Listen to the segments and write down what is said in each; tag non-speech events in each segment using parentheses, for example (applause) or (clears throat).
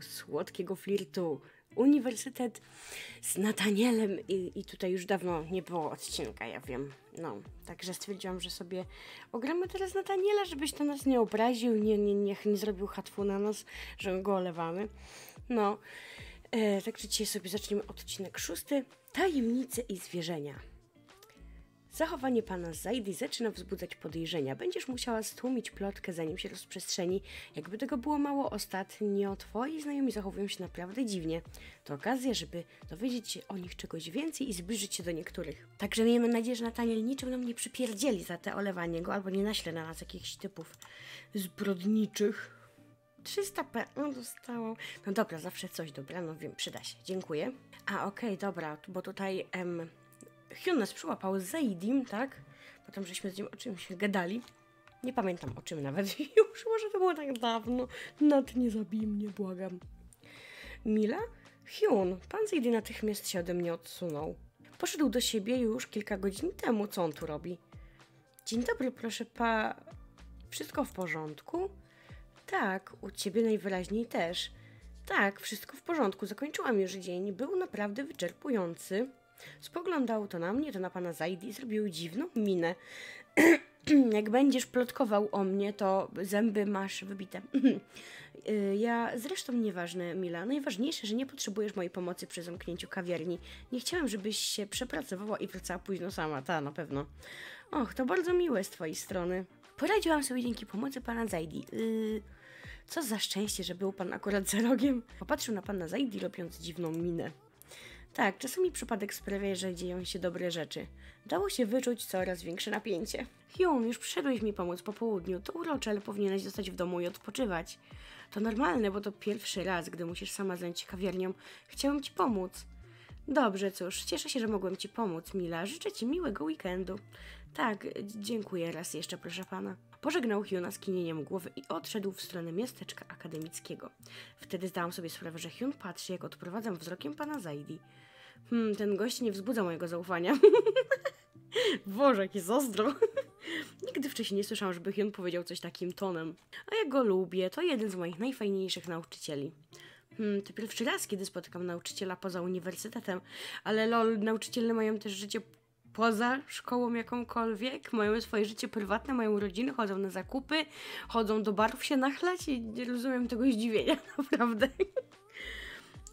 słodkiego flirtu, uniwersytet z Natanielem i, i tutaj już dawno nie było odcinka, ja wiem. No, także stwierdziłam, że sobie ogramy teraz Nataniela, żebyś to nas nie obraził, nie, nie, niech nie zrobił hatwu na nas, że go olewamy. No, e, także dzisiaj sobie zaczniemy odcinek szósty, tajemnice i zwierzenia. Zachowanie pana Zajdy zaczyna wzbudzać podejrzenia. Będziesz musiała stłumić plotkę, zanim się rozprzestrzeni. Jakby tego było mało ostatnio, twoi znajomi zachowują się naprawdę dziwnie. To okazja, żeby dowiedzieć się o nich czegoś więcej i zbliżyć się do niektórych. Także miejmy nadzieję, że Nataniel niczym nam nie przypierdzieli za te olewanie go, albo nie naśle na nas jakichś typów zbrodniczych. 300 no dostałam. No dobra, zawsze coś dobra, no wiem, przyda się. Dziękuję. A okej, okay, dobra, bo tutaj... Em, Hyun nas przyłapał z Zaidim, tak? Potem żeśmy z nim o czymś gadali. Nie pamiętam o czym nawet (laughs) już, może to było tak dawno. Nad nie zabij mnie, błagam. Mila? Hyun, pan Zaidi natychmiast się ode mnie odsunął. Poszedł do siebie już kilka godzin temu, co on tu robi? Dzień dobry, proszę pa... Wszystko w porządku? Tak, u ciebie najwyraźniej też. Tak, wszystko w porządku, zakończyłam już dzień, był naprawdę wyczerpujący. Spoglądał to na mnie, to na pana Zaidi i zrobił dziwną minę. (clears throat) Jak będziesz plotkował o mnie, to zęby masz wybite. (clears throat) Y, ja zresztą nieważne, Mila. Najważniejsze, że nie potrzebujesz mojej pomocy przy zamknięciu kawiarni. Nie chciałam, żebyś się przepracowała i wracała późno sama, ta na pewno. Och, to bardzo miłe z twojej strony. Poradziłam sobie dzięki pomocy pana Zaidi. Yy... Co za szczęście, że był pan akurat za rogiem. Popatrzył na pana Zaidi, robiąc dziwną minę. Tak, czasami przypadek sprawia, że dzieją się dobre rzeczy. Dało się wyczuć coraz większe napięcie. Hume, już przyszedłeś mi pomóc po południu. To urocze, ale powinieneś zostać w domu i odpoczywać. To normalne, bo to pierwszy raz, gdy musisz sama zająć się kawiarnią. Chciałem ci pomóc. Dobrze, cóż, cieszę się, że mogłem ci pomóc, Mila. Życzę ci miłego weekendu. Tak, dziękuję raz jeszcze, proszę pana. Pożegnał z skinieniem głowy i odszedł w stronę miasteczka akademickiego. Wtedy zdałam sobie sprawę, że Hyun patrzy, jak odprowadzam wzrokiem pana Zaidi. Hmm, ten gość nie wzbudza mojego zaufania. (laughs) Boże, jakiś zazdro. (laughs) Nigdy wcześniej nie słyszałam, żeby Hyun powiedział coś takim tonem. A ja go lubię, to jeden z moich najfajniejszych nauczycieli. Hmm, to pierwszy raz, kiedy spotykam nauczyciela poza uniwersytetem, ale lol, nauczyciele mają też życie poza szkołą jakąkolwiek, mają swoje życie prywatne, mają rodziny, chodzą na zakupy, chodzą do barów się nachlać i nie rozumiem tego zdziwienia, (laughs) naprawdę.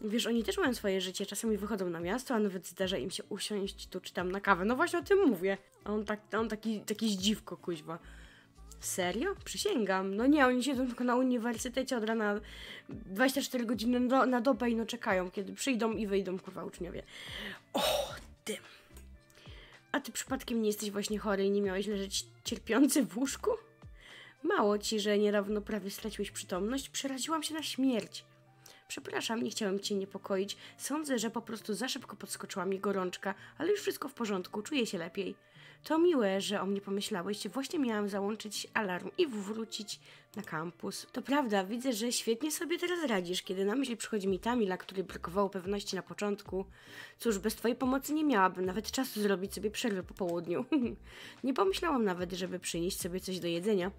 Wiesz, oni też mają swoje życie, czasami wychodzą na miasto, a nawet zdarza im się usiąść tu czy tam na kawę. No właśnie o tym mówię. A on, tak, on taki, taki zdziwko, kuźwa. Serio? Przysięgam. No nie, oni siedzą tylko na uniwersytecie od rana 24 godziny do, na dobę i no czekają, kiedy przyjdą i wyjdą, kurwa, uczniowie. O, tym. A ty przypadkiem nie jesteś właśnie chory i nie miałeś leżeć cierpiący w łóżku? Mało ci, że niedawno prawie straciłeś przytomność, przeraziłam się na śmierć. Przepraszam, nie chciałem cię niepokoić. Sądzę, że po prostu za szybko podskoczyła mi gorączka, ale już wszystko w porządku, czuję się lepiej. To miłe, że o mnie pomyślałeś. Właśnie miałam załączyć alarm i wrócić na kampus. To prawda, widzę, że świetnie sobie teraz radzisz, kiedy na myśl przychodzi mi Tamila, której brakowało pewności na początku. Cóż, bez twojej pomocy nie miałabym nawet czasu zrobić sobie przerwy po południu. (laughs) nie pomyślałam nawet, żeby przynieść sobie coś do jedzenia.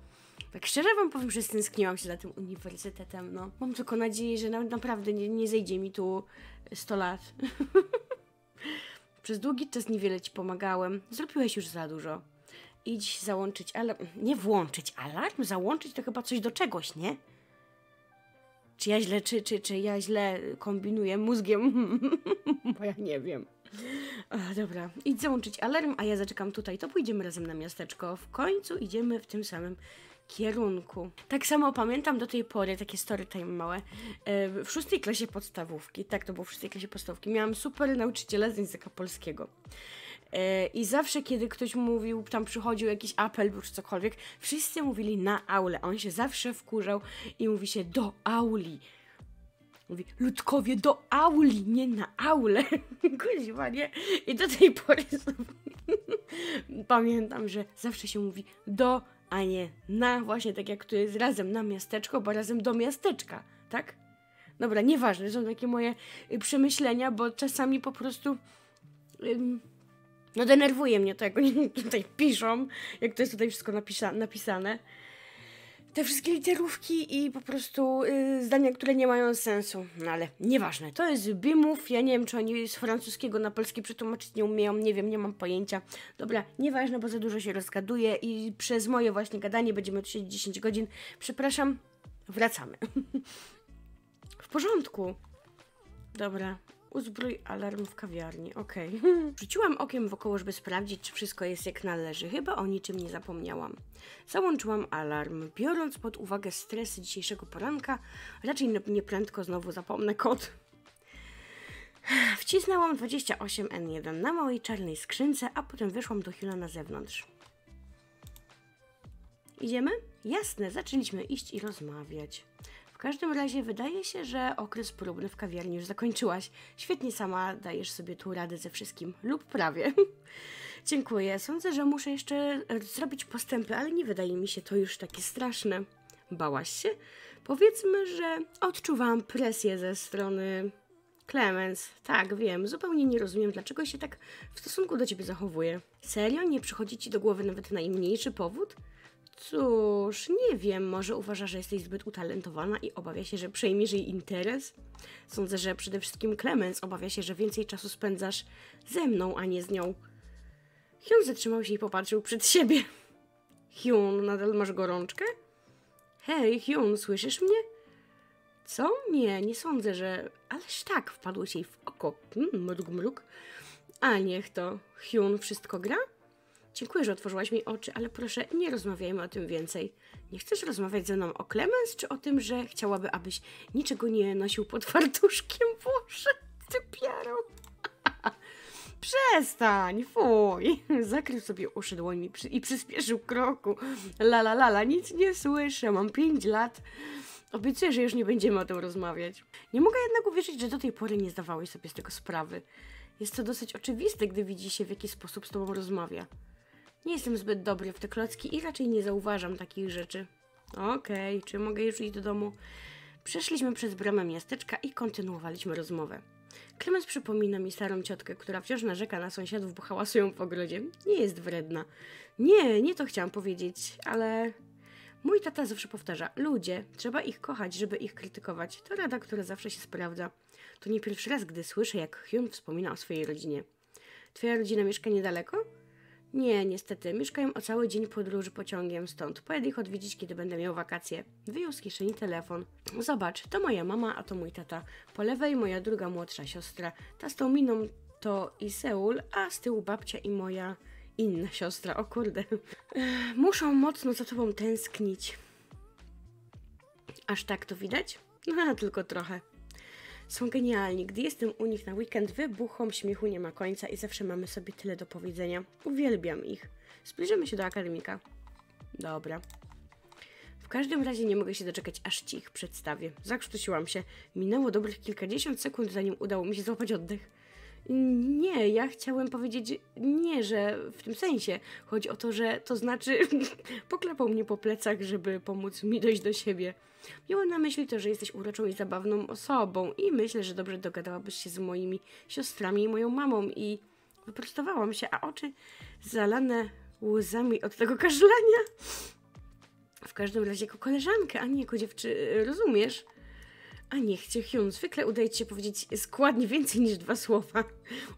Tak szczerze wam powiem, że stęskniłam się za tym uniwersytetem, no. Mam tylko nadzieję, że naprawdę nie, nie zejdzie mi tu 100 lat. (laughs) Przez długi czas niewiele ci pomagałem. Zrobiłeś już za dużo. Idź załączyć alarm. Nie włączyć alarm? Załączyć to chyba coś do czegoś, nie? Czy ja źle, czy, czy, czy ja źle kombinuję mózgiem? (laughs) Bo ja nie wiem dobra, idź załączyć alarm, a ja zaczekam tutaj, to pójdziemy razem na miasteczko. W końcu idziemy w tym samym kierunku. Tak samo pamiętam do tej pory, takie story time małe, e, w szóstej klasie podstawówki, tak to było w szóstej klasie podstawówki, miałam super nauczyciela z języka polskiego. E, I zawsze, kiedy ktoś mówił, tam przychodził jakiś apel czy cokolwiek, wszyscy mówili na aule. On się zawsze wkurzał i mówi się do auli Mówi, ludkowie do auli, nie na aule. (laughs) Kuziwa, nie? I do tej pory (laughs) pamiętam, że zawsze się mówi do, a nie na, właśnie tak jak tu jest razem na miasteczko, bo razem do miasteczka, tak? Dobra, nieważne, są takie moje y, przemyślenia, bo czasami po prostu... Ym, no denerwuje mnie to, jak oni (laughs) tutaj piszą, jak to jest tutaj wszystko napisa napisane te wszystkie literówki i po prostu y, zdania, które nie mają sensu. No ale nieważne, to jest Bimów. Ja nie wiem, czy oni z francuskiego na polski przetłumaczyć nie umieją, nie wiem, nie mam pojęcia. Dobra, nieważne, bo za dużo się rozgaduję i przez moje właśnie gadanie będziemy tu siedzieć 10 godzin. Przepraszam, wracamy. (laughs) w porządku. Dobra, Uzbrój alarm w kawiarni, okej. Okay. (laughs) Rzuciłam okiem wokoło, żeby sprawdzić, czy wszystko jest jak należy. Chyba o niczym nie zapomniałam. Załączyłam alarm. Biorąc pod uwagę stresy dzisiejszego poranka, raczej nieprędko znowu zapomnę kod. (sighs) Wcisnęłam 28N1 na małej czarnej skrzynce, a potem wyszłam do Hila na zewnątrz. Idziemy? Jasne, zaczęliśmy iść i rozmawiać każdym razie wydaje się, że okres próbny w kawiarni już zakończyłaś. Świetnie sama dajesz sobie tu radę ze wszystkim, lub prawie. (laughs) Dziękuję. Sądzę, że muszę jeszcze e, zrobić postępy, ale nie wydaje mi się to już takie straszne. Bałaś się? Powiedzmy, że odczuwałam presję ze strony Clemens, tak, wiem, zupełnie nie rozumiem, dlaczego się tak w stosunku do ciebie zachowuje. Serio? Nie przychodzi ci do głowy nawet najmniejszy powód? Cóż, nie wiem, może uważa, że jesteś zbyt utalentowana i obawia się, że przejmiesz jej interes? Sądzę, że przede wszystkim Clemens obawia się, że więcej czasu spędzasz ze mną, a nie z nią. Hyun zatrzymał się i popatrzył przed siebie. Hyun, nadal masz gorączkę? Hej, Hyun, słyszysz mnie? Co? Nie, nie sądzę, że... Ależ tak, wpadłeś jej w oko. Mm, mruk, A niech to. Hyun, wszystko gra? Dziękuję, że otworzyłaś mi oczy, ale proszę, nie rozmawiajmy o tym więcej. Nie chcesz rozmawiać ze mną o Clemens, czy o tym, że chciałaby, abyś niczego nie nosił pod fartuszkiem? Boże, ty piaro. (laughs) Przestań, fuj! Zakrył sobie uszy dłońmi i przyspieszył kroku. La la la la, nic nie słyszę, mam 5 lat. Obiecuję, że już nie będziemy o tym rozmawiać. Nie mogę jednak uwierzyć, że do tej pory nie zdawałeś sobie z tego sprawy. Jest to dosyć oczywiste, gdy widzi się, w jaki sposób z tobą rozmawia. Nie jestem zbyt dobry w te klocki i raczej nie zauważam takich rzeczy. Okej, okay, czy mogę już iść do domu? Przeszliśmy przez bramę miasteczka i kontynuowaliśmy rozmowę. Klemens przypomina mi starą ciotkę, która wciąż narzeka na sąsiadów, bo hałasują w ogrodzie. Nie jest wredna. Nie, nie to chciałam powiedzieć, ale... Mój tata zawsze powtarza, ludzie, trzeba ich kochać, żeby ich krytykować. To rada, która zawsze się sprawdza. To nie pierwszy raz, gdy słyszę, jak Hyun wspomina o swojej rodzinie. Twoja rodzina mieszka niedaleko? Nie, niestety, mieszkają o cały dzień podróży pociągiem, stąd pojadę ich odwiedzić, kiedy będę miał wakacje. Wyjął z kieszeni telefon. Zobacz, to moja mama, a to mój tata. Po lewej moja druga młodsza siostra. Ta z tą miną to i Seul, a z tyłu babcia i moja inna siostra, o kurde. (laughs) Muszą mocno za tobą tęsknić. Aż tak to widać? No, (laughs) tylko trochę. Są genialni. Gdy jestem u nich na weekend, wybuchom śmiechu nie ma końca i zawsze mamy sobie tyle do powiedzenia. Uwielbiam ich. Zbliżymy się do akademika. Dobra. W każdym razie nie mogę się doczekać, aż ci ich przedstawię. Zakrztusiłam się. Minęło dobrych kilkadziesiąt sekund, zanim udało mi się złapać oddech. Nie, ja chciałem powiedzieć nie, że w tym sensie. Chodzi o to, że to znaczy (laughs) poklepał mnie po plecach, żeby pomóc mi dojść do siebie. Miała na myśli to, że jesteś uroczą i zabawną osobą i myślę, że dobrze dogadałabyś się z moimi siostrami i moją mamą i wyprostowałam się, a oczy zalane łzami od tego kaszlania. W każdym razie jako koleżankę, a nie jako dziewczynę, rozumiesz? A niech cię Hyun, zwykle udaje ci się powiedzieć składnie więcej niż dwa słowa.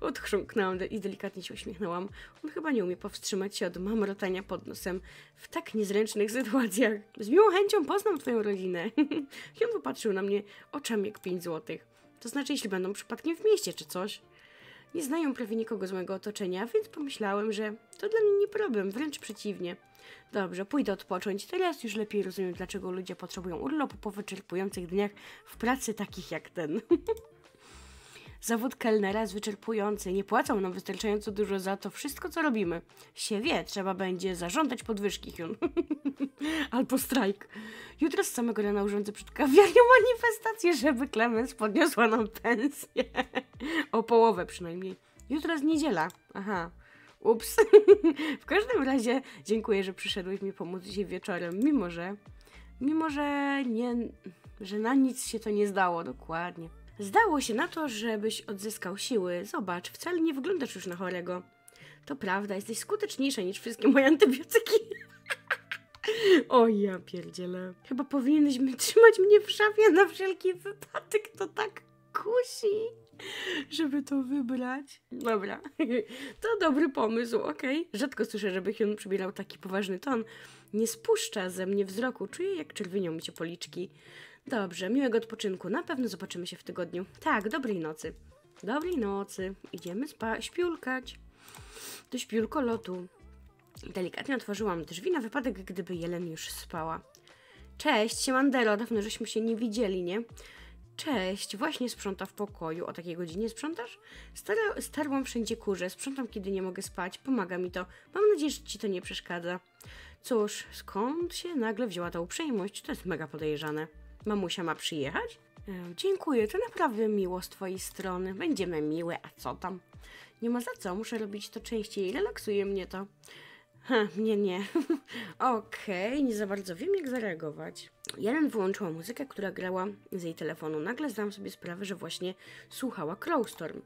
Odchrząknęłam i delikatnie się uśmiechnęłam. On chyba nie umie powstrzymać się od mamrotania pod nosem w tak niezręcznych sytuacjach. Z miłą chęcią poznam twoją rodzinę. (laughs) Hyun popatrzył na mnie oczami jak pięć złotych. To znaczy, jeśli będą przypadkiem w mieście czy coś. Nie znają prawie nikogo z mojego otoczenia, więc pomyślałem, że to dla mnie nie problem, wręcz przeciwnie. Dobrze, pójdę odpocząć. Teraz już lepiej rozumiem, dlaczego ludzie potrzebują urlopu po wyczerpujących dniach w pracy takich jak ten. (laughs) Zawód kelnera jest wyczerpujący, nie płacą nam wystarczająco dużo za to wszystko, co robimy. Się wie, trzeba będzie zażądać podwyżki, Hyun. (laughs) Albo strajk. Jutro z samego rana urządzę przed kawiarnią (laughs) manifestację, żeby Klemens podniosła nam pensję. (laughs) o połowę przynajmniej. Jutro jest niedziela. Aha. Ups. w każdym razie dziękuję, że przyszedłeś mi pomóc dzisiaj wieczorem, mimo że... Mimo, że nie... że na nic się to nie zdało, dokładnie. Zdało się na to, żebyś odzyskał siły. Zobacz, wcale nie wyglądasz już na chorego. To prawda, jesteś skuteczniejsza niż wszystkie moje antybiotyki. (laughs) o ja pierdzielę. Chyba powinieneś trzymać mnie w szafie na wszelki wypadek, to tak kusi, żeby to wybrać. Dobra, (laughs) to dobry pomysł, okej. Okay. Rzadko słyszę, żeby on przybierał taki poważny ton. Nie spuszcza ze mnie wzroku, czuję jak czerwienią mi się policzki. Dobrze, miłego odpoczynku. Na pewno zobaczymy się w tygodniu. Tak, dobrej nocy. Dobrej nocy. Idziemy spać, śpiulkać. śpiulko lotu. Delikatnie otworzyłam drzwi na wypadek, gdyby Jelen już spała. Cześć, siemandero, dawno żeśmy się nie widzieli, nie? Cześć, właśnie sprząta w pokoju. O takiej godzinie sprzątasz? Star starłam wszędzie kurze, sprzątam kiedy nie mogę spać, pomaga mi to. Mam nadzieję, że ci to nie przeszkadza. Cóż, skąd się nagle wzięła ta uprzejmość? To jest mega podejrzane. Mamusia ma przyjechać? E, dziękuję, to naprawdę miło z Twojej strony. Będziemy miłe, a co tam? Nie ma za co, muszę robić to częściej. Relaksuje mnie to. Ha, nie, nie. (laughs) Okej, okay, nie za bardzo wiem, jak zareagować. Jelen wyłączyła muzykę, która grała z jej telefonu. Nagle zdałam sobie sprawę, że właśnie słuchała Crowstorm.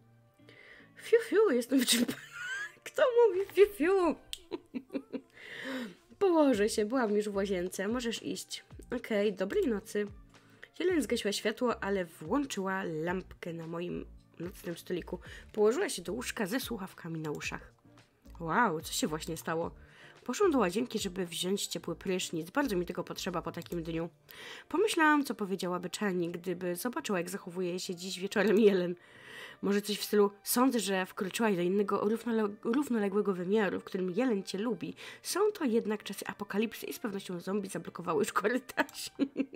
Fiu, fiu, jestem wyczerpana. (laughs) Kto mówi fiu, fiu? (laughs) Położę się, byłam już w łazience. Możesz iść. Okej, okay, dobrej nocy. Helen zgasiła światło, ale włączyła lampkę na moim nocnym stoliku. Położyła się do łóżka ze słuchawkami na uszach. Wow, co się właśnie stało? Poszłam do łazienki, żeby wziąć ciepły prysznic. Bardzo mi tego potrzeba po takim dniu. Pomyślałam, co powiedziałaby Czani, gdyby zobaczyła, jak zachowuje się dziś wieczorem Jelen. Może coś w stylu, sądzę, że wkroczyłaś do innego równoległego wymiaru, w którym jeleń cię lubi. Są to jednak czasy apokalipsy i z pewnością zombie zablokowały już korytarz.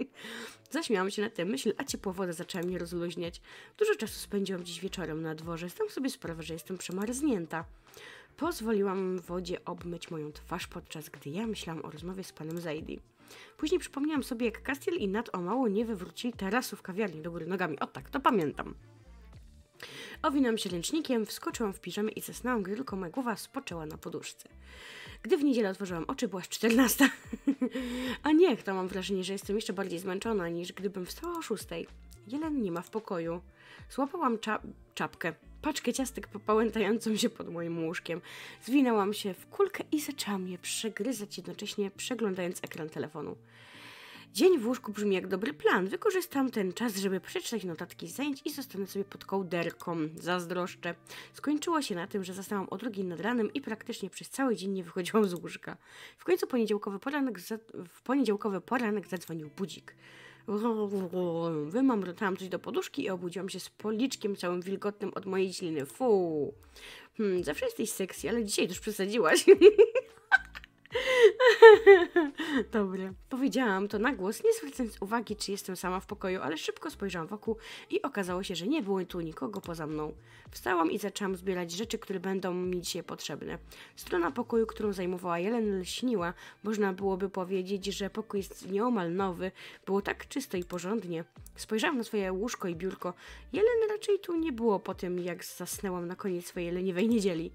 (laughs) Zaśmiałam się na tę myśl, a ciepła woda zaczęła mnie rozluźniać. Dużo czasu spędziłam dziś wieczorem na dworze. Zdam sobie sprawę, że jestem przemarznięta. Pozwoliłam wodzie obmyć moją twarz, podczas gdy ja myślałam o rozmowie z panem Zaidi. Później przypomniałam sobie, jak Castiel i Nat o mało nie wywrócili tarasu w kawiarni do góry nogami. O tak, to pamiętam. Owinąłem się ręcznikiem, wskoczyłam w piżamie i zasnęłam, gdy tylko moja głowa spoczęła na poduszce. Gdy w niedzielę otworzyłam oczy, byłaś 14. (laughs) A niech, to mam wrażenie, że jestem jeszcze bardziej zmęczona niż gdybym wstała o 6. Jelen nie ma w pokoju. Złapałam cza czapkę, paczkę ciastek popałętającą się pod moim łóżkiem. Zwinęłam się w kulkę i zaczęłam je przegryzać, jednocześnie przeglądając ekran telefonu. Dzień w łóżku brzmi jak dobry plan. Wykorzystam ten czas, żeby przeczytać notatki z zajęć i zostanę sobie pod kołderką. Zazdroszczę. Skończyło się na tym, że zastałam o drugiej nad ranem i praktycznie przez cały dzień nie wychodziłam z łóżka. W końcu poniedziałkowy poranek, za... w poniedziałkowy poranek zadzwonił budzik. Wymamrotałam coś do poduszki i obudziłam się z policzkiem całym wilgotnym od mojej śliny. Fu. Hmm, zawsze jesteś seksy, ale dzisiaj już przesadziłaś. (laughs) (laughs) dobrze. Powiedziałam to na głos, nie zwracając uwagi, czy jestem sama w pokoju, ale szybko spojrzałam wokół i okazało się, że nie było tu nikogo poza mną. Wstałam i zaczęłam zbierać rzeczy, które będą mi dzisiaj potrzebne. Strona pokoju, którą zajmowała Jelen, lśniła. Można byłoby powiedzieć, że pokój jest nieomal nowy. Było tak czysto i porządnie. Spojrzałam na swoje łóżko i biurko. Jelen raczej tu nie było po tym, jak zasnęłam na koniec swojej leniwej niedzieli.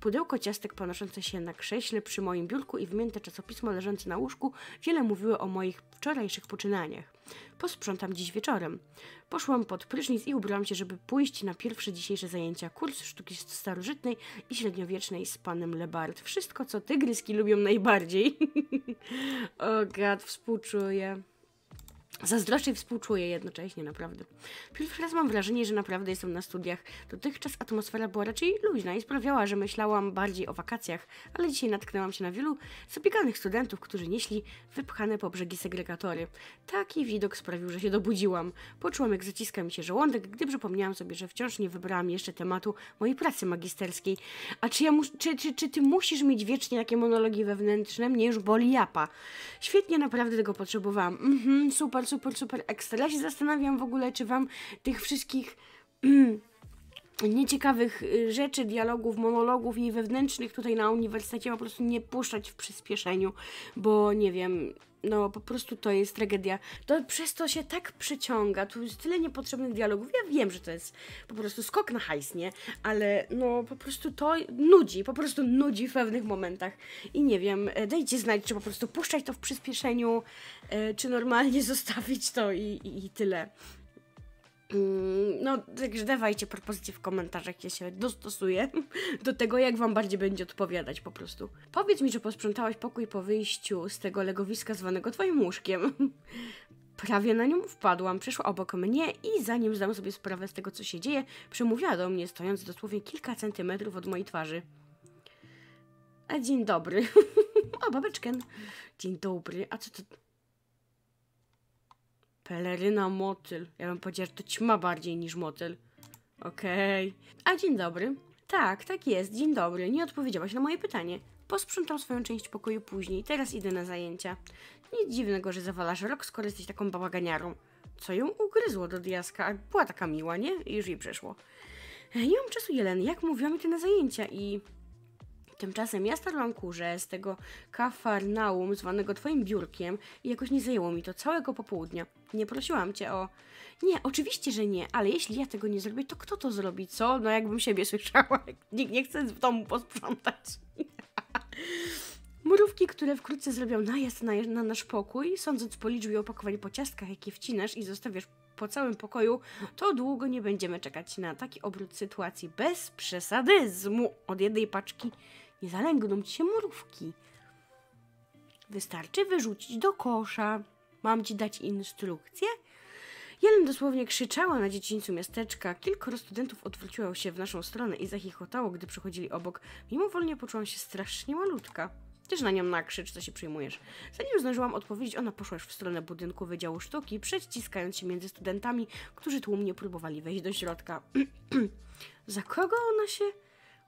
Pudełko ciastek panoszące się na krześle przy moim biurku i wymięte czasopismo leżące na łóżku wiele mówiły o moich wczorajszych poczynaniach. Posprzątam dziś wieczorem. Poszłam pod prysznic i ubrałam się, żeby pójść na pierwsze dzisiejsze zajęcia kurs sztuki starożytnej i średniowiecznej z panem Lebart. Wszystko, co tygryski lubią najbardziej. (laughs) o gad, współczuję. Zazdroszczę i współczuję jednocześnie, naprawdę. Pierwszy raz mam wrażenie, że naprawdę jestem na studiach. Dotychczas atmosfera była raczej luźna i sprawiała, że myślałam bardziej o wakacjach, ale dzisiaj natknęłam się na wielu zapiekanych studentów, którzy nieśli wypchane po brzegi segregatory. Taki widok sprawił, że się dobudziłam. Poczułam, jak zaciska mi się żołądek, gdy przypomniałam sobie, że wciąż nie wybrałam jeszcze tematu mojej pracy magisterskiej. A czy, ja czy, czy, czy ty musisz mieć wiecznie takie monologi wewnętrzne? Mnie już boli japa. Świetnie, naprawdę tego potrzebowałam. Mhm, super super, super, super ekstra. Ja się zastanawiam w ogóle, czy wam tych wszystkich (clears throat) nieciekawych y, rzeczy, dialogów, monologów i wewnętrznych tutaj na uniwersytecie po prostu nie puszczać w przyspieszeniu, bo nie wiem, no po prostu to jest tragedia. To przez to się tak przeciąga, tu jest tyle niepotrzebnych dialogów. Ja wiem, że to jest po prostu skok na hajs, nie? Ale no po prostu to nudzi, po prostu nudzi w pewnych momentach. I nie wiem, e, dajcie znać, czy po prostu puszczać to w przyspieszeniu, e, czy normalnie (laughs) zostawić to i, i, i tyle. Mm, no, także dawajcie propozycje w komentarzach, ja się dostosuję (laughs) do tego, jak wam bardziej będzie odpowiadać po prostu. Powiedz mi, czy posprzątałaś pokój po wyjściu z tego legowiska zwanego twoim łóżkiem. (laughs) Prawie na nią wpadłam, przyszła obok mnie i zanim zdałam sobie sprawę z tego, co się dzieje, przemówiła do mnie, stojąc dosłownie kilka centymetrów od mojej twarzy. A e, dzień dobry. (laughs) o, babeczkę. Dzień dobry. A co to... Peleryna motyl. Ja bym powiedziała, że to ćma bardziej niż motyl. Okej. Okay. A dzień dobry. Tak, tak jest, dzień dobry. Nie odpowiedziałaś na moje pytanie. Posprzątam swoją część pokoju później, teraz idę na zajęcia. Nic dziwnego, że zawalasz rok, skoro jesteś taką bałaganiarą. Co ją ugryzło do diaska? Była taka miła, nie? I już jej przeszło. Nie mam czasu, Jelen. Jak mówiłam, idę na zajęcia i... Tymczasem ja starłam kurze z tego kafarnaum zwanego twoim biurkiem i jakoś nie zajęło mi to całego popołudnia. Nie prosiłam cię o... Nie, oczywiście, że nie, ale jeśli ja tego nie zrobię, to kto to zrobi, co? No jakbym siebie słyszała, (laughs) nikt nie chce w domu posprzątać. Mrówki, które wkrótce zrobią najazd na, na, nasz pokój, sądząc po liczbie opakowań po ciastkach, jakie wcinasz i zostawiasz po całym pokoju, to długo nie będziemy czekać na taki obrót sytuacji bez przesadyzmu od jednej paczki nie zalęgną ci się murówki. Wystarczy wyrzucić do kosza. Mam ci dać instrukcję? Jelen dosłownie krzyczała na dziecińcu miasteczka. Kilkoro studentów odwróciło się w naszą stronę i zachichotało, gdy przechodzili obok. Mimowolnie poczułam się strasznie malutka. Też na nią nakrzycz, co się przyjmujesz. Zanim zdążyłam odpowiedzieć, ona poszła już w stronę budynku Wydziału Sztuki, przeciskając się między studentami, którzy tłumnie próbowali wejść do środka. (clears throat) Za kogo ona się...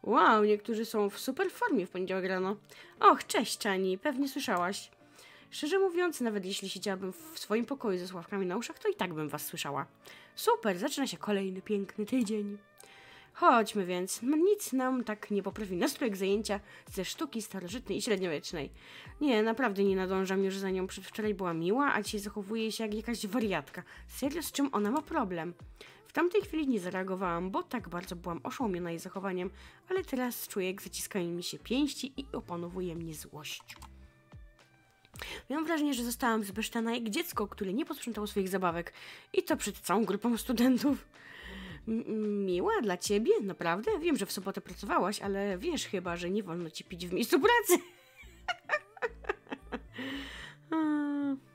Wow, niektórzy są w super formie w poniedziałek rano. Och, cześć Ani, pewnie słyszałaś. Szczerze mówiąc, nawet jeśli siedziałabym w swoim pokoju ze sławkami na uszach, to i tak bym was słyszała. Super, zaczyna się kolejny piękny tydzień. Chodźmy więc, no nic nam tak nie poprawi nastrojek zajęcia ze sztuki starożytnej i średniowiecznej. Nie, naprawdę nie nadążam już za nią, Przedwczoraj była miła, a dzisiaj zachowuje się jak jakaś wariatka. Serio, z czym ona ma problem? W tamtej chwili nie zareagowałam, bo tak bardzo byłam oszołomiona jej zachowaniem, ale teraz czuję, jak zaciskają mi się pięści i opanowuje mnie złość. Miałam wrażenie, że zostałam zbesztana jak dziecko, które nie posprzątało swoich zabawek. I to przed całą grupą studentów. miła dla ciebie? Naprawdę? Wiem, że w sobotę pracowałaś, ale wiesz chyba, że nie wolno ci pić w miejscu pracy. (laughs)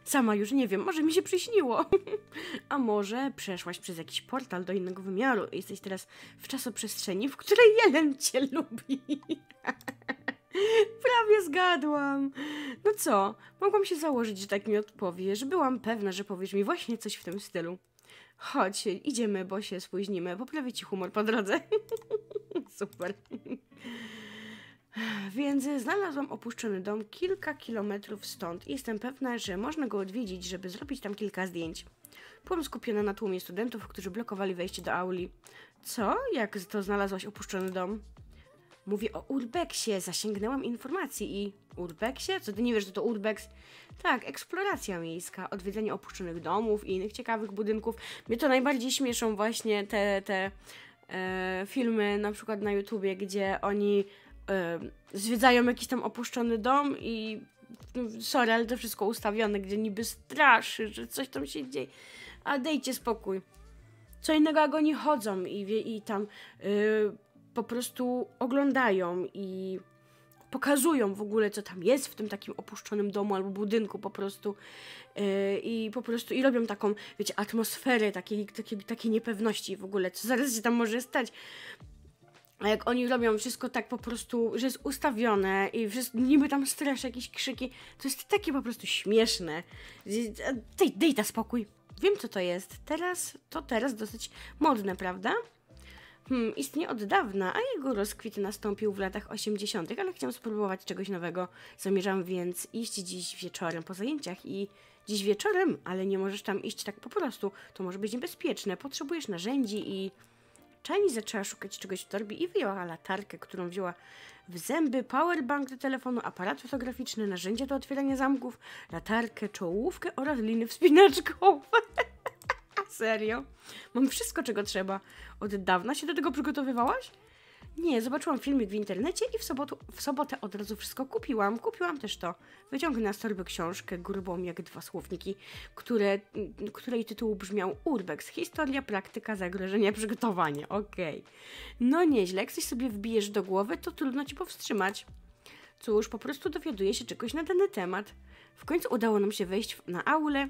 Sama już nie wiem, może mi się przyśniło. (laughs) A może przeszłaś przez jakiś portal do innego wymiaru i jesteś teraz w czasoprzestrzeni, w której jeden cię lubi. (laughs) Prawie zgadłam. No co, mogłam się założyć, że tak mi odpowiesz. Byłam pewna, że powiesz mi właśnie coś w tym stylu. Chodź, idziemy, bo się spóźnimy. Poprawię ci humor po drodze. (laughs) Super. Więc znalazłam opuszczony dom kilka kilometrów stąd i jestem pewna, że można go odwiedzić, żeby zrobić tam kilka zdjęć. Byłam skupiona na tłumie studentów, którzy blokowali wejście do auli. Co? Jak to znalazłaś opuszczony dom? Mówię o Urbexie, zasięgnęłam informacji i... Urbexie? Co ty nie wiesz, co to Urbex? Tak, eksploracja miejska, odwiedzenie opuszczonych domów i innych ciekawych budynków. Mnie to najbardziej śmieszą właśnie te, te e, filmy na przykład na YouTubie, gdzie oni y, zwiedzają jakiś tam opuszczony dom i no, sorry, ale to wszystko ustawione, gdzie niby straszy, że coś tam się dzieje. A dejcie spokój. Co innego, jak oni chodzą i, i tam y, po prostu oglądają i pokazują w ogóle, co tam jest w tym takim opuszczonym domu albo budynku po prostu yy, i po prostu i robią taką, wiecie, atmosferę takiej, takiej, takiej niepewności w ogóle, co zaraz się tam może stać. A jak oni robią wszystko tak po prostu, że jest ustawione i wszystko, niby tam strasz jakieś krzyki, to jest takie po prostu śmieszne. Daj, daj da spokój. Wiem, co to jest. Teraz, to teraz dosyć modne, prawda? Hmm, istnieje od dawna, a jego rozkwit nastąpił w latach 80., ale chciałam spróbować czegoś nowego. Zamierzam więc iść dziś wieczorem po zajęciach i dziś wieczorem, ale nie możesz tam iść tak po prostu. To może być niebezpieczne. Potrzebujesz narzędzi i Czajni zaczęła szukać czegoś w torbie i wyjęła latarkę, którą wzięła w zęby, powerbank do telefonu, aparat fotograficzny, narzędzia do otwierania zamków, latarkę, czołówkę oraz liny wspinaczkowe. (laughs) Serio? Mam wszystko, czego trzeba. Od dawna się do tego przygotowywałaś? Nie, zobaczyłam filmik w internecie i w, sobotu, w sobotę od razu wszystko kupiłam. Kupiłam też to. Wyciągnę z torby książkę grubą jak dwa słowniki, które, mm, której tytuł brzmiał Urbex. Historia, praktyka, zagrożenia, przygotowanie. Okej. Okay. No nieźle, jak coś sobie wbijesz do głowy, to trudno Ci powstrzymać. Cóż, po prostu dowiaduję się czegoś na dany temat. W końcu udało nam się wejść na aulę,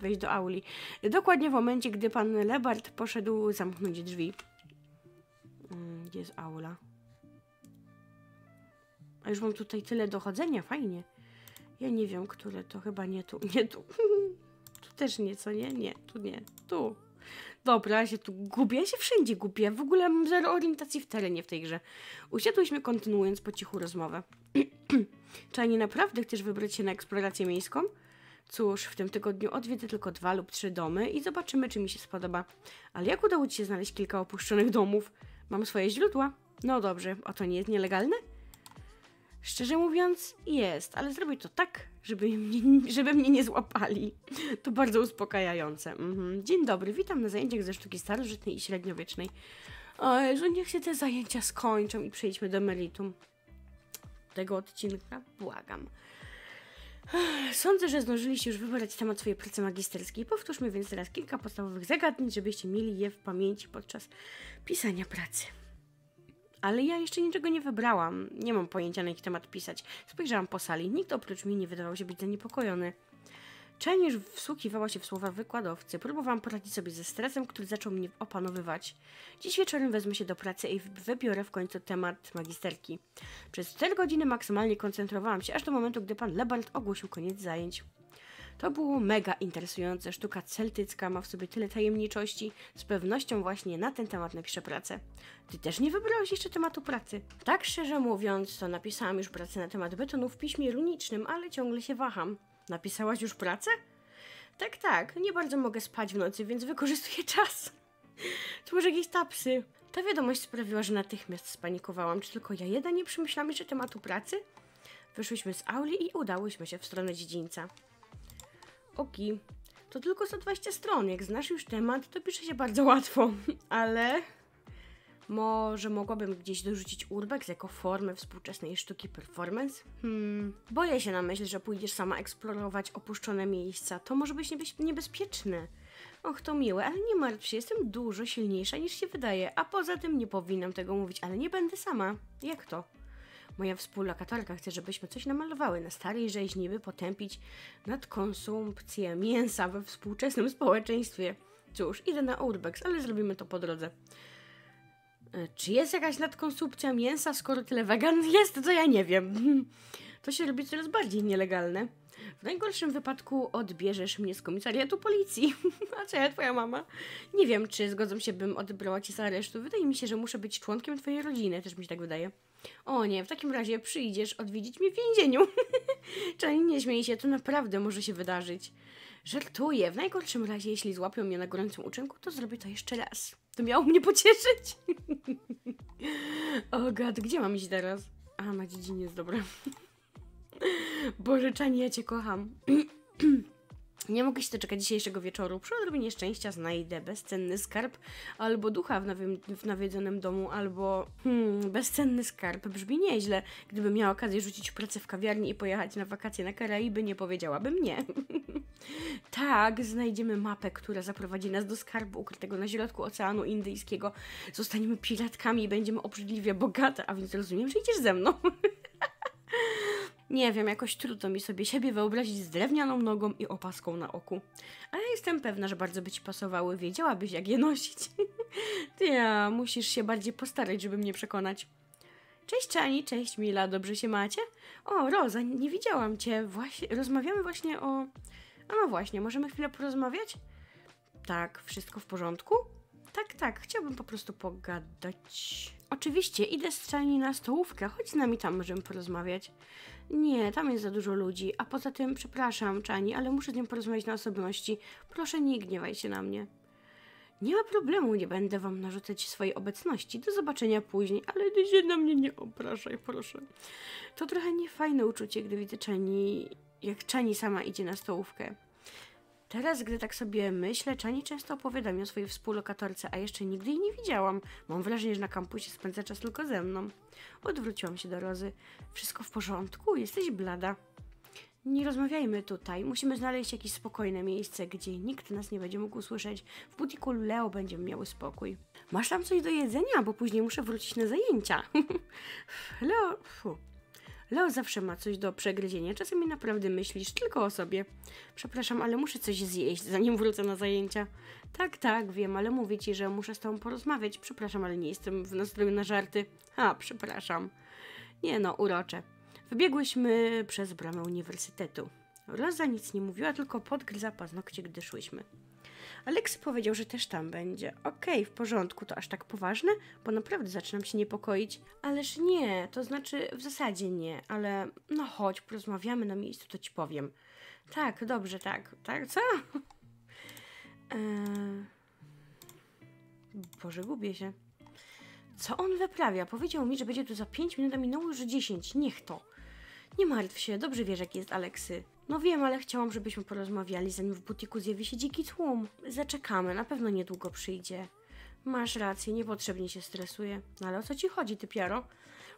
wejść do auli. Dokładnie w momencie, gdy pan Lebart poszedł zamknąć drzwi gdzie mm, jest aula? A już mam tutaj tyle dochodzenia, fajnie. Ja nie wiem, które to, chyba nie tu, nie tu. (laughs) tu też nieco nie? Nie, tu nie, tu. Dobra, ja się tu gubię, ja się wszędzie gubię. W ogóle mam zero orientacji w terenie w tej grze. Usiadłyśmy kontynuując po cichu rozmowę. Czy Ani naprawdę chcesz wybrać się na eksplorację miejską? Cóż, w tym tygodniu odwiedzę tylko dwa lub trzy domy i zobaczymy, czy mi się spodoba. Ale jak udało Ci się znaleźć kilka opuszczonych domów? Mam swoje źródła. No dobrze, a to nie jest nielegalne? Szczerze mówiąc, jest, ale zrobię to tak, żeby mnie, (laughs) żeby mnie nie złapali. To bardzo uspokajające. Mhm. Dzień dobry, witam na zajęciach ze sztuki starożytnej i średniowiecznej. Że niech się te zajęcia skończą i przejdźmy do meritum tego odcinka. Błagam. Sądzę, że zdążyliście już wybrać temat swojej pracy magisterskiej. Powtórzmy więc teraz kilka podstawowych zagadnień, żebyście mieli je w pamięci podczas pisania pracy. Ale ja jeszcze niczego nie wybrałam. Nie mam pojęcia, na jaki temat pisać. Spojrzałam po sali. Nikt oprócz mnie nie wydawał się być zaniepokojony. Czajnie wsłuchiwała się w słowa wykładowcy. Próbowałam poradzić sobie ze stresem, który zaczął mnie opanowywać. Dziś wieczorem wezmę się do pracy i wybiorę w końcu temat magisterki. Przez 4 godziny maksymalnie koncentrowałam się, aż do momentu, gdy pan Lebart ogłosił koniec zajęć. To było mega interesujące. Sztuka celtycka ma w sobie tyle tajemniczości. Z pewnością właśnie na ten temat napiszę pracę. Ty też nie wybrałeś jeszcze tematu pracy. Tak szczerze mówiąc, to napisałam już pracę na temat betonu w piśmie runicznym, ale ciągle się waham. Napisałaś już pracę? Tak, tak, nie bardzo mogę spać w nocy, więc wykorzystuję (laughs) czas. To może jakieś tapsy. Ta wiadomość sprawiła, że natychmiast spanikowałam. Czy tylko ja jedna nie przemyślałam jeszcze tematu pracy? Wyszłyśmy z auli i udałyśmy się w stronę dziedzińca. Oki, to tylko 120 stron. Jak znasz już temat, to pisze się bardzo łatwo, (laughs) ale może mogłabym gdzieś dorzucić urbex jako formę współczesnej sztuki performance? Hmm, boję się na myśl, że pójdziesz sama eksplorować opuszczone miejsca. To może być niebezpieczne. Och, to miłe, ale nie martw się, jestem dużo silniejsza niż się wydaje, a poza tym nie powinnam tego mówić, ale nie będę sama. Jak to? Moja współlokatorka chce, żebyśmy coś namalowały na starej rzeźni, by potępić nadkonsumpcję mięsa we współczesnym społeczeństwie. Cóż, idę na Urbex, ale zrobimy to po drodze. Czy jest jakaś nadkonsumpcja mięsa, skoro tyle wegan (laughs) jest, to ja nie wiem. To się robi coraz bardziej nielegalne. W najgorszym wypadku odbierzesz mnie z komisariatu policji. (laughs) A co ja, twoja mama? Nie wiem, czy zgodzą się, bym odebrała ci z aresztu. Wydaje mi się, że muszę być członkiem twojej rodziny, też mi się tak wydaje. O nie, w takim razie przyjdziesz odwiedzić mnie w więzieniu. (laughs) Czyli nie śmiej się, to naprawdę może się wydarzyć. Żartuję, w najgorszym razie, jeśli złapią mnie na gorącym uczynku, to zrobię to jeszcze raz. To miało mnie pocieszyć? o oh god, gdzie mam iść teraz? A, na dziedzinie jest dobra. Boże, Czani, ja cię kocham. (clears throat) Nie mogę się doczekać dzisiejszego wieczoru. Przy odrobinie szczęścia znajdę bezcenny skarb albo ducha w, nawiem, w nawiedzonym domu, albo hmm, bezcenny skarb. Brzmi nieźle. Gdybym miała okazję rzucić pracę w kawiarni i pojechać na wakacje na Karaiby, nie powiedziałabym nie. (laughs) tak, znajdziemy mapę, która zaprowadzi nas do skarbu ukrytego na środku Oceanu Indyjskiego. Zostaniemy piratkami i będziemy obrzydliwie bogate, a więc rozumiem, że idziesz ze mną. (laughs) Nie wiem, jakoś trudno mi sobie siebie wyobrazić z drewnianą nogą i opaską na oku. Ale jestem pewna, że bardzo by ci pasowały, wiedziałabyś jak je nosić. (laughs) Ty, ja, musisz się bardziej postarać, żeby mnie przekonać. Cześć Ani, cześć Mila, dobrze się macie? O, Roza, nie widziałam cię, właśnie, rozmawiamy właśnie o... A no właśnie, możemy chwilę porozmawiać? Tak, wszystko w porządku? Tak, tak, chciałbym po prostu pogadać. Oczywiście, idę z Czani na stołówkę, chodź z nami tam, możemy porozmawiać. Nie, tam jest za dużo ludzi. A poza tym, przepraszam, Czani, ale muszę z nim porozmawiać na osobności. Proszę, nie gniewaj się na mnie. Nie ma problemu, nie będę wam narzucać swojej obecności. Do zobaczenia później, ale ty się na mnie nie obrażaj, proszę. To trochę niefajne uczucie, gdy widzę Czani, jak Czani sama idzie na stołówkę. Teraz, gdy tak sobie myślę, Czani często opowiada mi o swojej współlokatorce, a jeszcze nigdy jej nie widziałam. Mam wrażenie, że na kampusie spędza czas tylko ze mną. Odwróciłam się do Rozy. Wszystko w porządku? Jesteś blada. Nie rozmawiajmy tutaj. Musimy znaleźć jakieś spokojne miejsce, gdzie nikt nas nie będzie mógł usłyszeć. W butiku Leo będziemy miały spokój. Masz tam coś do jedzenia, bo później muszę wrócić na zajęcia. (laughs) Leo... Fuh. Leo zawsze ma coś do przegryzienia, czasami naprawdę myślisz tylko o sobie. Przepraszam, ale muszę coś zjeść, zanim wrócę na zajęcia. Tak, tak, wiem, ale mówię ci, że muszę z tobą porozmawiać. Przepraszam, ale nie jestem w nastroju na żarty. A, przepraszam. Nie no, urocze. Wybiegłyśmy przez bramę uniwersytetu. Roza nic nie mówiła, tylko podgryza paznokcie, gdy szłyśmy. Aleksy powiedział, że też tam będzie. Okej, okay, w porządku, to aż tak poważne? Bo naprawdę zaczynam się niepokoić. Ależ nie, to znaczy w zasadzie nie, ale no chodź, porozmawiamy na miejscu, to ci powiem. Tak, dobrze, tak. Tak, co? Eee... (laughs) Boże, gubię się. Co on wyprawia? Powiedział mi, że będzie tu za 5 minut, a minęło już 10. Niech to. Nie martw się, dobrze wiesz jak jest Aleksy. No wiem, ale chciałam, żebyśmy porozmawiali, zanim w butiku zjawi się dziki tłum. Zaczekamy, na pewno niedługo przyjdzie. Masz rację, niepotrzebnie się stresuję. No ale o co ci chodzi, ty piaro?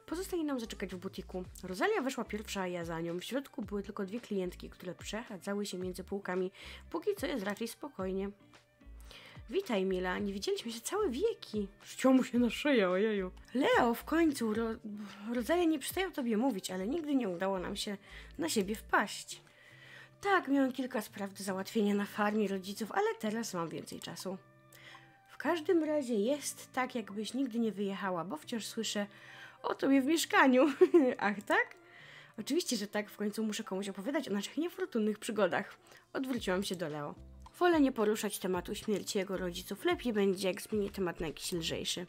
Pozostaje nam zaczekać w butiku. Rosalia weszła pierwsza, a ja za nią. W środku były tylko dwie klientki, które przechadzały się między półkami. Póki co jest raczej spokojnie. Witaj, Mila, nie widzieliśmy się całe wieki. Rzuciło mu się na szyję, ojeju. Leo, w końcu, ro rodzaje nie przestają tobie mówić, ale nigdy nie udało nam się na siebie wpaść. Tak, miałem kilka spraw do załatwienia na farmie rodziców, ale teraz mam więcej czasu. W każdym razie jest tak, jakbyś nigdy nie wyjechała, bo wciąż słyszę o tobie w mieszkaniu. (laughs) Ach, tak? Oczywiście, że tak, w końcu muszę komuś opowiadać o naszych niefortunnych przygodach. Odwróciłam się do Leo. Wolę nie poruszać tematu śmierci jego rodziców. Lepiej będzie, jak zmienię temat na jakiś lżejszy.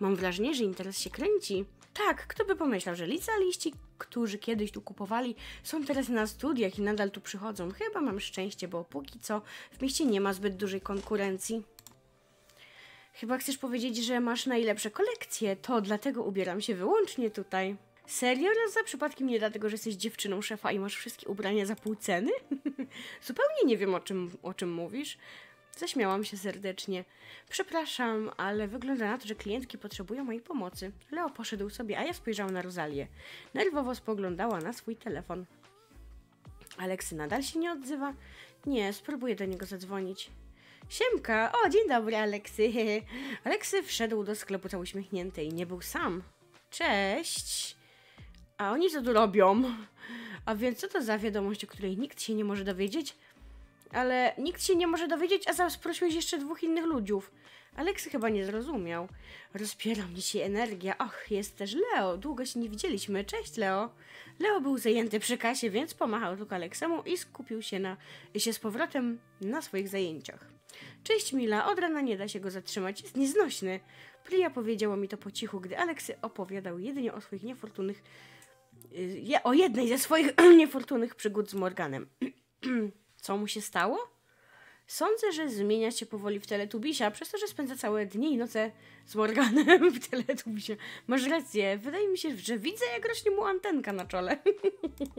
Mam wrażenie, że interes się kręci. Tak, kto by pomyślał, że licealiści, którzy kiedyś tu kupowali, są teraz na studiach i nadal tu przychodzą. Chyba mam szczęście, bo póki co w mieście nie ma zbyt dużej konkurencji. Chyba chcesz powiedzieć, że masz najlepsze kolekcje, to dlatego ubieram się wyłącznie tutaj. Serio? No, za Przypadkiem nie dlatego, że jesteś dziewczyną szefa i masz wszystkie ubrania za pół ceny? (laughs) Zupełnie nie wiem, o czym, o czym mówisz. Zaśmiałam się serdecznie. Przepraszam, ale wygląda na to, że klientki potrzebują mojej pomocy. Leo poszedł sobie, a ja spojrzałam na Rozalię. Nerwowo spoglądała na swój telefon. Aleksy nadal się nie odzywa? Nie, spróbuję do niego zadzwonić. Siemka! O, dzień dobry, Aleksy! (laughs) Aleksy wszedł do sklepu cały uśmiechnięty i nie był sam. Cześć! A oni co tu robią. A więc co to za wiadomość, o której nikt się nie może dowiedzieć? Ale nikt się nie może dowiedzieć, a zaraz prosiłeś jeszcze dwóch innych ludziów. Aleksy chyba nie zrozumiał. Rozpiera mnie się energia. Och, jest też Leo. Długo się nie widzieliśmy. Cześć, Leo. Leo był zajęty przy kasie, więc pomachał tylko Aleksemu i skupił się, na, się z powrotem na swoich zajęciach. Cześć, Mila. Od rana nie da się go zatrzymać. Jest nieznośny. Priya powiedziała mi to po cichu, gdy Aleksy opowiadał jedynie o swoich niefortunnych Y, Je, o jednej ze swoich (clears throat) niefortunnych przygód z Morganem. (clears throat) Co mu się stało? Sądzę, że zmienia się powoli w Teletubisia, przez to, że spędza całe dnie i noce z Morganem w Teletubisie. Masz rację, wydaje mi się, że widzę, jak rośnie mu antenka na czole.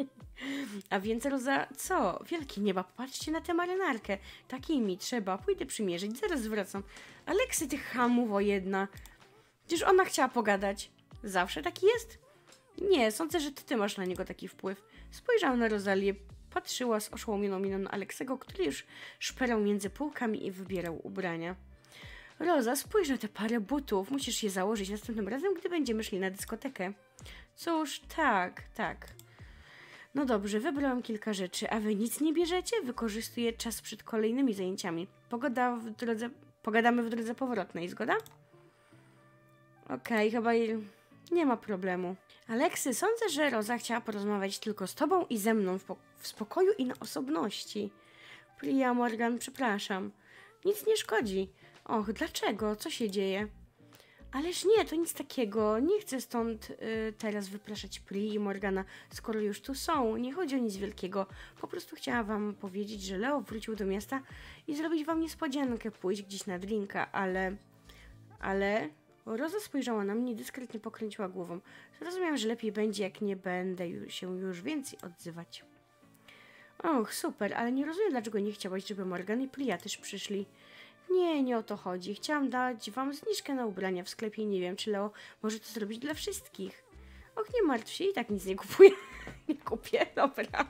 (laughs) A więc Roza, co? Wielkie nieba, popatrzcie na tę marynarkę. Takiej mi trzeba, pójdę przymierzyć, zaraz wracam. Aleksy, ty hamuwo jedna. Przecież ona chciała pogadać. Zawsze taki jest. Nie, sądzę, że to ty masz na niego taki wpływ. Spojrzała na Rozalię, patrzyła z oszołomioną miną na Aleksego, który już szperał między półkami i wybierał ubrania. Roza, spójrz na te parę butów, musisz je założyć następnym razem, gdy będziemy szli na dyskotekę. Cóż, tak, tak. No dobrze, wybrałam kilka rzeczy, a wy nic nie bierzecie? Wykorzystuję czas przed kolejnymi zajęciami. Pogoda w drodze... Pogadamy w drodze powrotnej, zgoda? Okej, okay, chyba... Nie ma problemu. Aleksy, sądzę, że Roza chciała porozmawiać tylko z tobą i ze mną w, w spokoju i na osobności. Priya Morgan, przepraszam. Nic nie szkodzi. Och, dlaczego? Co się dzieje? Ależ nie, to nic takiego. Nie chcę stąd y, teraz wypraszać Pri i Morgana, skoro już tu są. Nie chodzi o nic wielkiego. Po prostu chciałam wam powiedzieć, że Leo wrócił do miasta i zrobić wam niespodziankę, pójść gdzieś na drinka, ale... Ale... Roza spojrzała na mnie i dyskretnie pokręciła głową. Zrozumiałam, że lepiej będzie, jak nie będę się już więcej odzywać. Och, super, ale nie rozumiem, dlaczego nie chciałaś, żeby Morgan i Plia też przyszli. Nie, nie o to chodzi. Chciałam dać wam zniżkę na ubrania w sklepie i nie wiem, czy Leo może to zrobić dla wszystkich. Och, nie martw się, i tak nic nie kupuję. (laughs) nie kupię, dobra.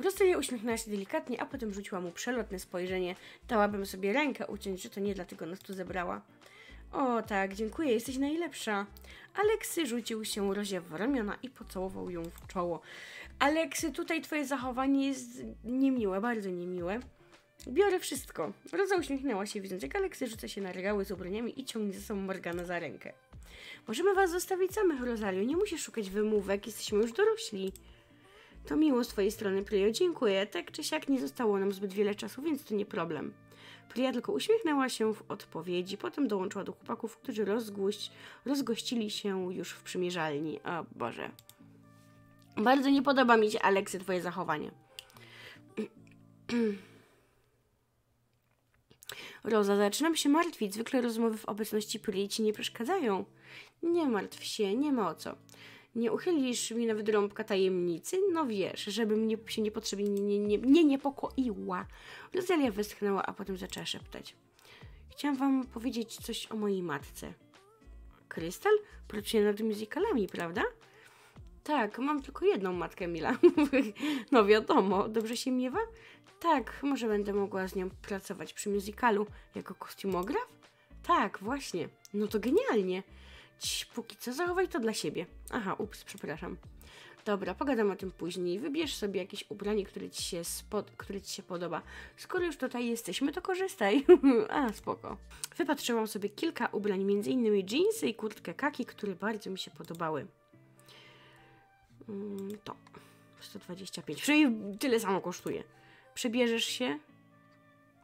Rosalie uśmiechnęła się delikatnie, a potem rzuciła mu przelotne spojrzenie. Dałabym sobie rękę uciąć, że to nie dlatego nas tu zebrała. O tak, dziękuję, jesteś najlepsza. Aleksy rzucił się Rozie w ramiona i pocałował ją w czoło. Aleksy, tutaj twoje zachowanie jest niemiłe, bardzo niemiłe. Biorę wszystko. Roza uśmiechnęła się, widząc jak Aleksy rzuca się na regały z ubraniami i ciągnie ze sobą Morgana za rękę. Możemy was zostawić samych, Rosalio. Nie musisz szukać wymówek, jesteśmy już dorośli. To miło z twojej strony, Pryo. Dziękuję. Tak czy siak nie zostało nam zbyt wiele czasu, więc to nie problem. Priya tylko uśmiechnęła się w odpowiedzi, potem dołączyła do chłopaków, którzy rozgłoś, rozgościli się już w przymierzalni. O Boże. Bardzo nie podoba mi się, Aleksy, twoje zachowanie. (clears throat) Roza, zaczynam się martwić. Zwykle rozmowy w obecności Priya ci nie przeszkadzają. Nie martw się, nie ma o co nie uchylisz mi nawet rąbka tajemnicy, no wiesz, żeby mnie się niepotrzebnie nie, nie, nie niepokoiła. Rozelia westchnęła, a potem zaczęła szeptać. Chciałam wam powiedzieć coś o mojej matce. Krystal? Pracuje nad muzykalami, prawda? Tak, mam tylko jedną matkę, Mila. (laughs) no wiadomo, dobrze się miewa? Tak, może będę mogła z nią pracować przy muzykalu jako kostiumograf? Tak, właśnie. No to genialnie póki co zachowaj to dla siebie. Aha, ups, przepraszam. Dobra, pogadam o tym później. Wybierz sobie jakieś ubranie, które ci się, spod, które ci się podoba. Skoro już tutaj jesteśmy, to korzystaj. (laughs) A, spoko. Wypatrzyłam sobie kilka ubrań, m.in. jeansy i kurtkę kaki, które bardzo mi się podobały. Mm, to. 125. Czyli tyle samo kosztuje. Przebierzesz się?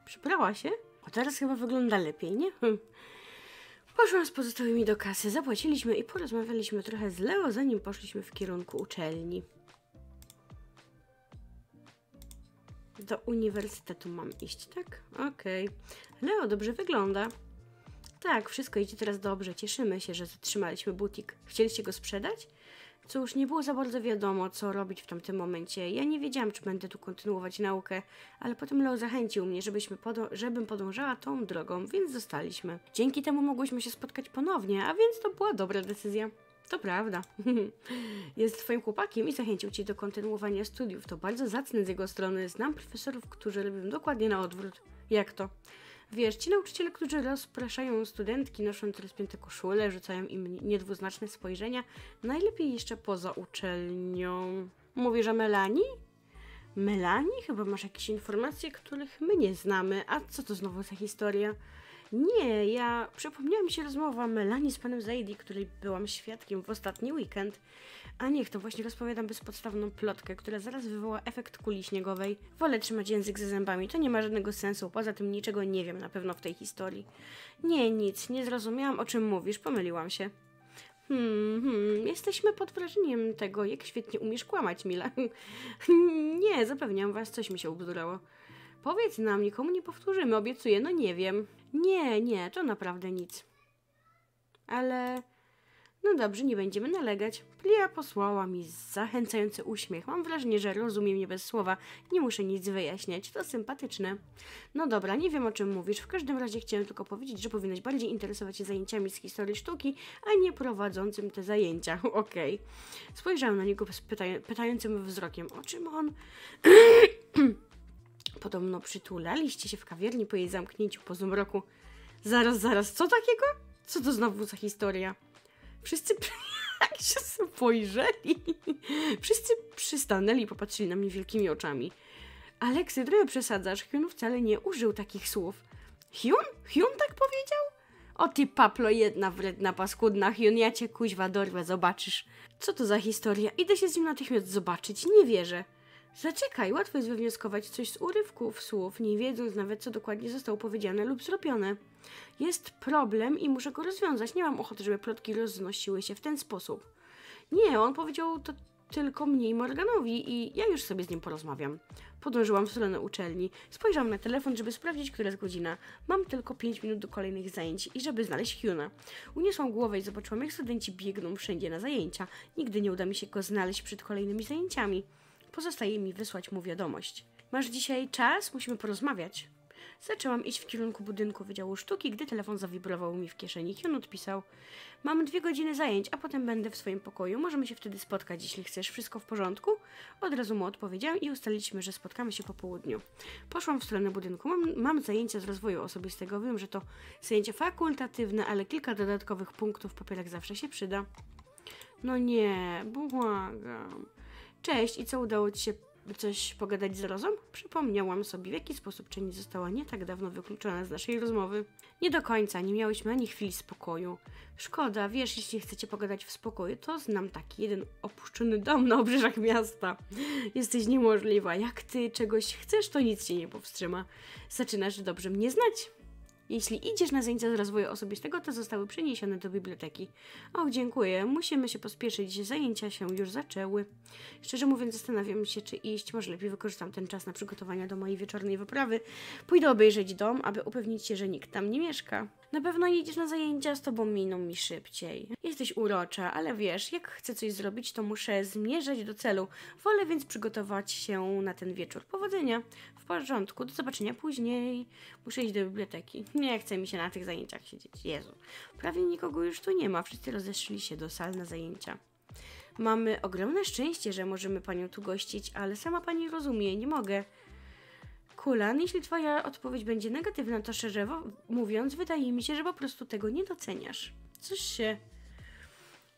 Przybrała się? O, teraz chyba wygląda lepiej, nie? Hm. Poszłam z pozostałymi do kasy, zapłaciliśmy i porozmawialiśmy trochę z Leo, zanim poszliśmy w kierunku uczelni. Do uniwersytetu mam iść, tak? Okej. Okay. Leo dobrze wygląda. Tak, wszystko idzie teraz dobrze. Cieszymy się, że zatrzymaliśmy butik. Chcieliście go sprzedać? Cóż, nie było za bardzo wiadomo, co robić w tamtym momencie. Ja nie wiedziałam, czy będę tu kontynuować naukę, ale potem Leo zachęcił mnie, żebyśmy podą żebym podążała tą drogą, więc zostaliśmy. Dzięki temu mogłyśmy się spotkać ponownie, a więc to była dobra decyzja. To prawda. (laughs) Jest twoim chłopakiem i zachęcił cię do kontynuowania studiów. To bardzo zacny z jego strony. Znam profesorów, którzy robią dokładnie na odwrót. Jak to? Wiesz, ci nauczyciele, którzy rozpraszają studentki, nosząc rozpięte koszule, rzucają im niedwuznaczne spojrzenia, najlepiej jeszcze poza uczelnią. Mówisz że Melanie? Melanie? Chyba masz jakieś informacje, których my nie znamy. A co to znowu za historia? Nie, ja przypomniałam się rozmowa Melanie z panem Zaidi, której byłam świadkiem w ostatni weekend. A niech to właśnie rozpowiadam bezpodstawną plotkę, która zaraz wywoła efekt kuli śniegowej. Wolę trzymać język ze zębami, to nie ma żadnego sensu, poza tym niczego nie wiem na pewno w tej historii. Nie, nic, nie zrozumiałam o czym mówisz, pomyliłam się. Hmm, hmm, jesteśmy pod wrażeniem tego, jak świetnie umiesz kłamać, Mila. (laughs) nie, zapewniam was, coś mi się ubzdurało. Powiedz nam, nikomu nie powtórzymy, obiecuję, no nie wiem. Nie, nie, to naprawdę nic. Ale... No dobrze, nie będziemy nalegać. Plia posłała mi zachęcający uśmiech. Mam wrażenie, że rozumie mnie bez słowa. Nie muszę nic wyjaśniać. To sympatyczne. No dobra, nie wiem o czym mówisz. W każdym razie chciałem tylko powiedzieć, że powinnaś bardziej interesować się zajęciami z historii sztuki, a nie prowadzącym te zajęcia. (laughs) Okej. Okay. Spojrzałem na niego z pytającym wzrokiem. O czym on... (clears throat) Podobno przytulaliście się w kawiarni po jej zamknięciu po zmroku. Zaraz, zaraz, co takiego? Co to znowu za historia? Wszyscy (laughs) jak się spojrzeli. Wszyscy przystanęli i popatrzyli na mnie wielkimi oczami. Aleksy, trochę przesadzasz, Hyun wcale nie użył takich słów. Hyun? Hyun tak powiedział? O ty paplo jedna wredna paskudna, Hyun, ja cię kuźwa dorwę, zobaczysz. Co to za historia? Idę się z nim natychmiast zobaczyć, nie wierzę. Zaczekaj, łatwo jest wywnioskować coś z urywków słów, nie wiedząc nawet, co dokładnie zostało powiedziane lub zrobione. Jest problem i muszę go rozwiązać. Nie mam ochoty, żeby plotki roznosiły się w ten sposób. Nie, on powiedział to tylko mnie i Morganowi i ja już sobie z nim porozmawiam. Podążyłam w stronę uczelni. Spojrzałam na telefon, żeby sprawdzić, która jest godzina. Mam tylko 5 minut do kolejnych zajęć i żeby znaleźć Huna. Uniosłam głowę i zobaczyłam, jak studenci biegną wszędzie na zajęcia. Nigdy nie uda mi się go znaleźć przed kolejnymi zajęciami. Pozostaje mi wysłać mu wiadomość. Masz dzisiaj czas? Musimy porozmawiać. Zaczęłam iść w kierunku budynku Wydziału Sztuki, gdy telefon zawibrował mi w kieszeni. Kion odpisał: Mam dwie godziny zajęć, a potem będę w swoim pokoju. Możemy się wtedy spotkać, jeśli chcesz. Wszystko w porządku? Od razu mu odpowiedziałam i ustaliliśmy, że spotkamy się po południu. Poszłam w stronę budynku. Mam, mam zajęcia z rozwoju osobistego. Wiem, że to zajęcie fakultatywne, ale kilka dodatkowych punktów w papierach zawsze się przyda. No nie, błagam. Cześć, i co udało Ci się coś pogadać z Rozą? Przypomniałam sobie, w jaki sposób czyni została nie tak dawno wykluczona z naszej rozmowy. Nie do końca, nie miałyśmy ani chwili spokoju. Szkoda, wiesz, jeśli chcecie pogadać w spokoju, to znam taki jeden opuszczony dom na obrzeżach miasta. Jesteś niemożliwa, jak ty czegoś chcesz, to nic cię nie powstrzyma. Zaczynasz dobrze mnie znać. Jeśli idziesz na zajęcia z rozwoju osobistego, to zostały przeniesione do biblioteki. O, dziękuję. Musimy się pospieszyć. Zajęcia się już zaczęły. Szczerze mówiąc, zastanawiam się, czy iść. Może lepiej wykorzystam ten czas na przygotowania do mojej wieczornej wyprawy. Pójdę obejrzeć dom, aby upewnić się, że nikt tam nie mieszka. Na pewno jedziesz na zajęcia, z tobą miną mi szybciej. Jesteś urocza, ale wiesz, jak chcę coś zrobić, to muszę zmierzać do celu. Wolę więc przygotować się na ten wieczór. Powodzenia. W porządku, do zobaczenia później. Muszę iść do biblioteki. Nie chce mi się na tych zajęciach siedzieć. Jezu, prawie nikogo już tu nie ma, wszyscy rozeszli się do sal na zajęcia. Mamy ogromne szczęście, że możemy panią tu gościć, ale sama pani rozumie, nie mogę. Kulan, jeśli twoja odpowiedź będzie negatywna, to szczerze mówiąc, wydaje mi się, że po prostu tego nie doceniasz. Coś się...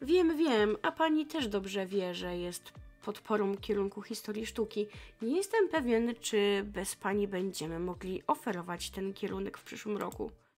Wiem, wiem, a pani też dobrze wie, że jest podporą kierunku historii sztuki. Nie jestem pewien, czy bez Pani będziemy mogli oferować ten kierunek w przyszłym roku.